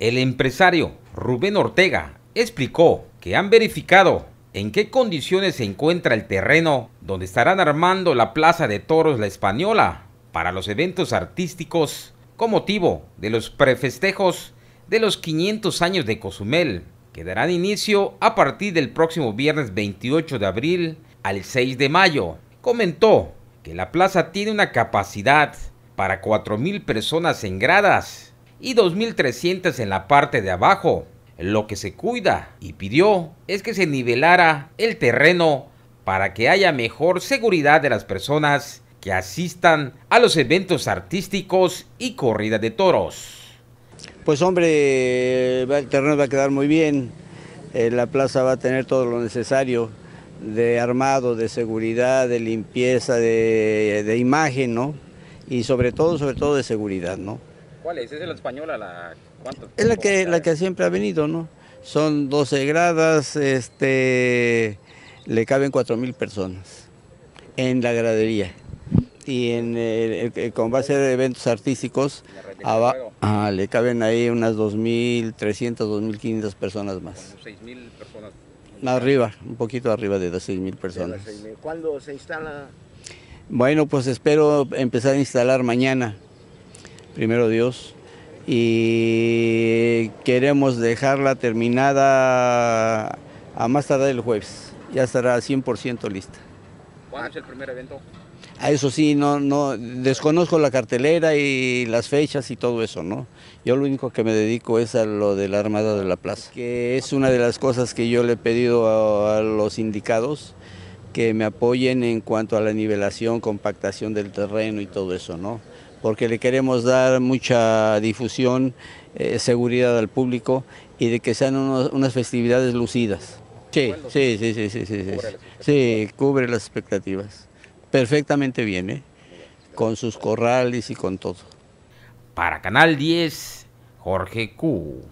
El empresario Rubén Ortega explicó que han verificado en qué condiciones se encuentra el terreno donde estarán armando la Plaza de Toros La Española para los eventos artísticos con motivo de los prefestejos de los 500 años de Cozumel, que darán inicio a partir del próximo viernes 28 de abril al 6 de mayo. Comentó que la plaza tiene una capacidad para 4.000 personas en gradas y 2.300 en la parte de abajo. Lo que se cuida y pidió es que se nivelara el terreno para que haya mejor seguridad de las personas que asistan a los eventos artísticos y corrida de toros. Pues hombre, el terreno va a quedar muy bien, eh, la plaza va a tener todo lo necesario de armado, de seguridad, de limpieza, de, de imagen, ¿no? Y sobre todo, sobre todo de seguridad, ¿no? ¿Cuál es? ¿Es la española? La, ¿Cuánto? Es la que, la que siempre ha venido, ¿no? Son 12 gradas, este, le caben 4.000 personas en la gradería. Y en el, con base de eventos artísticos, le caben ahí unas 2.300, 2.500 personas más. 6.000 personas. Arriba, un poquito arriba de las 6.000 personas. ¿Cuándo se instala? Bueno, pues espero empezar a instalar mañana primero Dios, y queremos dejarla terminada a más tardar el jueves. Ya estará 100% lista. ¿Cuándo es el primer evento? A ah, eso sí, no, no, desconozco la cartelera y las fechas y todo eso, ¿no? Yo lo único que me dedico es a lo de la Armada de la Plaza, que es una de las cosas que yo le he pedido a, a los sindicados que me apoyen en cuanto a la nivelación, compactación del terreno y todo eso, ¿no? porque le queremos dar mucha difusión, eh, seguridad al público y de que sean unas festividades lucidas. Sí, sí, sí, sí, sí, sí, sí, sí, cubre las expectativas. Perfectamente bien, ¿eh? con sus corrales y con todo. Para Canal 10, Jorge Q.